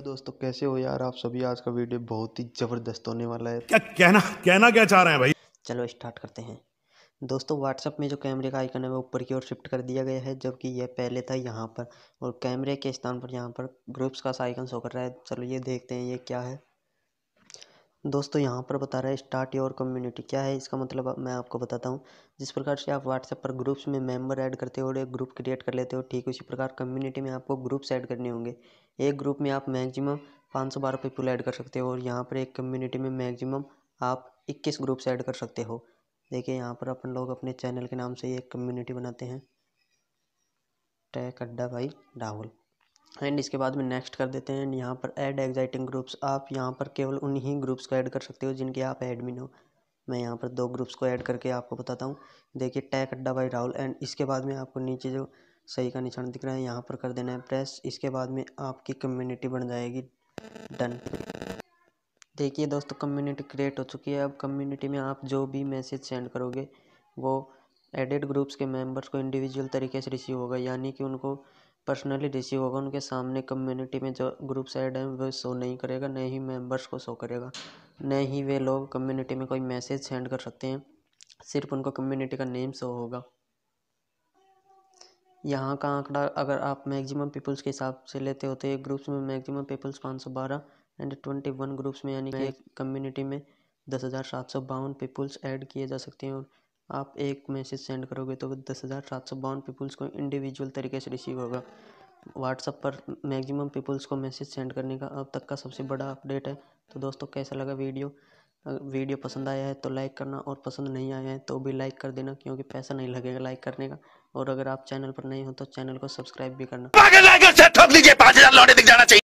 hello दोस्तों कैसे हो यार आप सभी आज का वीडियो बहुत ही ज़बरदस्त होने वाला है क्या कहना कहना क्या चाह रहे हैं भाई चलो स्टार्ट करते हैं दोस्तों व्हाट्सअप में जो कैमरे का आइकन है वो ऊपर की ओर शिफ्ट कर दिया गया है जबकि यह पहले था यहाँ पर और कैमरे के स्थान पर यहाँ पर ग्रुप्स का आइकन शो कर रहा है चलो ये देखते हैं ये क्या है दोस्तों यहाँ पर बता रहा है स्टार्ट योर कम्युनिटी क्या है इसका मतलब मैं आपको बताता हूँ जिस प्रकार से आप व्हाट्सएप पर ग्रुप्स में मेंबर ऐड करते हो और एक ग्रुप क्रिएट कर लेते हो ठीक उसी प्रकार कम्युनिटी में आपको ग्रुप्स ऐड करने होंगे एक ग्रुप में आप मैक्सिमम पाँच सौ बारह पीपल ऐड कर सकते हो और यहाँ पर एक कम्युनिटी में मैक्सिमम आप इक्कीस ग्रुप्स ऐड कर सकते हो देखिए यहाँ पर अपन लोग अपने चैनल के नाम से एक कम्युनिटी बनाते हैं टैक अड्डा भाई राहुल एंड इसके बाद में नेक्स्ट कर देते हैं एंड यहाँ पर ऐड एग्जाइटिंग ग्रुप्स आप यहाँ पर केवल उन्हीं ग्रुप्स को ऐड कर सकते हो जिनके आप एडमिन हो मैं यहाँ पर दो ग्रुप्स को ऐड करके आपको बताता हूँ देखिए टैक अड्डा बाई राहुल एंड इसके बाद में आपको नीचे जो सही का निशान दिख रहा है यहाँ पर कर देना है प्रेस इसके बाद में आपकी कम्युनिटी बन जाएगी डन देखिए दोस्तों कम्युनिटी क्रिएट हो चुकी है अब कम्युनिटी में आप जो भी मैसेज सेंड करोगे वो एडेड ग्रुप्स के मेंबर्स को इंडिविजुअल तरीके से रिसीव होगा यानी कि उनको पर्सनली रिसीव होगा उनके सामने कम्युनिटी में जो ग्रुप साइड है वो शो नहीं करेगा न ही मेंबर्स को शो करेगा न ही वे लोग कम्युनिटी में कोई मैसेज सेंड कर सकते हैं सिर्फ उनको कम्युनिटी का नेम शो होगा यहाँ का आंकड़ा अगर आप मैक्सिमम पीपल्स के हिसाब से लेते हो तो एक ग्रुप्स में मैक्सिमम पीपल्स पाँच सौ बारह एंड ट्वेंटी वन ग्रुप्स में यानी कि एक कम्युनिटी में दस हज़ार सात सौ बावन पीपल्स ऐड किए जा सकते हैं और आप एक मैसेज सेंड करोगे तो दस हज़ार सात सौ बावन पीपल्स को इंडिविजुअल तरीके से रिसीव होगा व्हाट्सअप पर मैक्सिमम पीपल्स को मैसेज सेंड करने का अब तक का सबसे बड़ा अपडेट है तो दोस्तों कैसा लगा वीडियो वीडियो पसंद आया है तो लाइक करना और पसंद नहीं आया है तो भी लाइक कर देना क्योंकि पैसा नहीं लगेगा लाइक करने का और अगर आप चैनल पर नहीं हो तो चैनल को सब्सक्राइब भी करना ठोक लीजिए पाँच हजार लौटे दिख जाना चाहिए